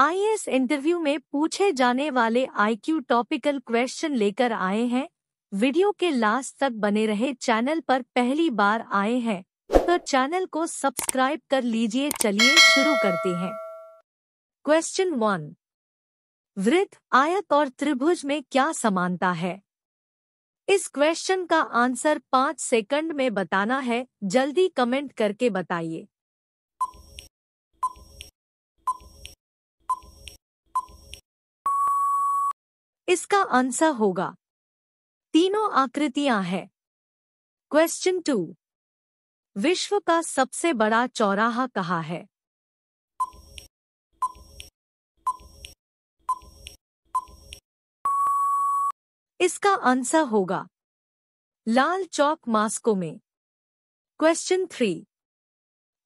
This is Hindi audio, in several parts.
आई इंटरव्यू में पूछे जाने वाले आईक्यू टॉपिकल क्वेश्चन लेकर आए हैं वीडियो के लास्ट तक बने रहे चैनल पर पहली बार आए हैं तो चैनल को सब्सक्राइब कर लीजिए चलिए शुरू करते हैं क्वेश्चन वन वृत्त आयत और त्रिभुज में क्या समानता है इस क्वेश्चन का आंसर पाँच सेकंड में बताना है जल्दी कमेंट करके बताइए इसका आंसर होगा तीनों आकृतियां हैं क्वेश्चन टू विश्व का सबसे बड़ा चौराहा कहा है इसका आंसर होगा लाल चौक मास्को में क्वेश्चन थ्री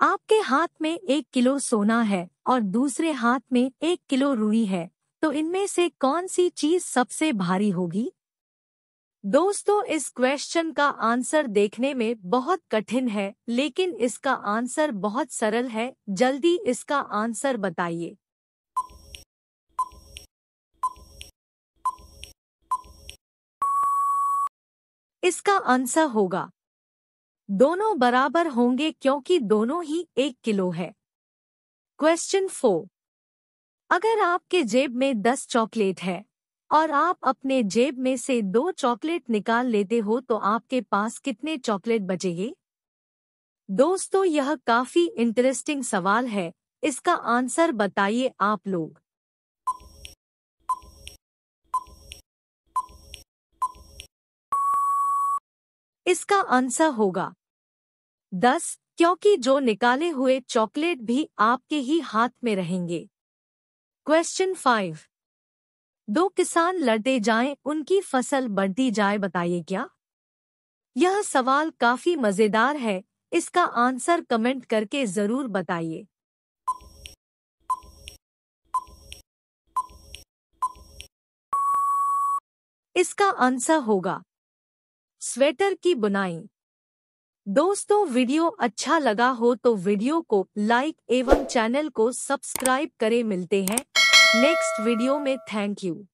आपके हाथ में एक किलो सोना है और दूसरे हाथ में एक किलो रूई है तो इनमें से कौन सी चीज सबसे भारी होगी दोस्तों इस क्वेश्चन का आंसर देखने में बहुत कठिन है लेकिन इसका आंसर बहुत सरल है जल्दी इसका आंसर बताइए इसका आंसर होगा दोनों बराबर होंगे क्योंकि दोनों ही एक किलो है क्वेश्चन फोर अगर आपके जेब में दस चॉकलेट है और आप अपने जेब में से दो चॉकलेट निकाल लेते हो तो आपके पास कितने चॉकलेट बचेगी दोस्तों यह काफी इंटरेस्टिंग सवाल है इसका आंसर बताइए आप लोग इसका आंसर होगा दस क्योंकि जो निकाले हुए चॉकलेट भी आपके ही हाथ में रहेंगे क्वेश्चन फाइव दो किसान लड़ते जाएं उनकी फसल बढ़ती जाए बताइए क्या यह सवाल काफी मजेदार है इसका आंसर कमेंट करके जरूर बताइए इसका आंसर होगा स्वेटर की बुनाई दोस्तों वीडियो अच्छा लगा हो तो वीडियो को लाइक एवं चैनल को सब्सक्राइब करें मिलते हैं नेक्स्ट वीडियो में थैंक यू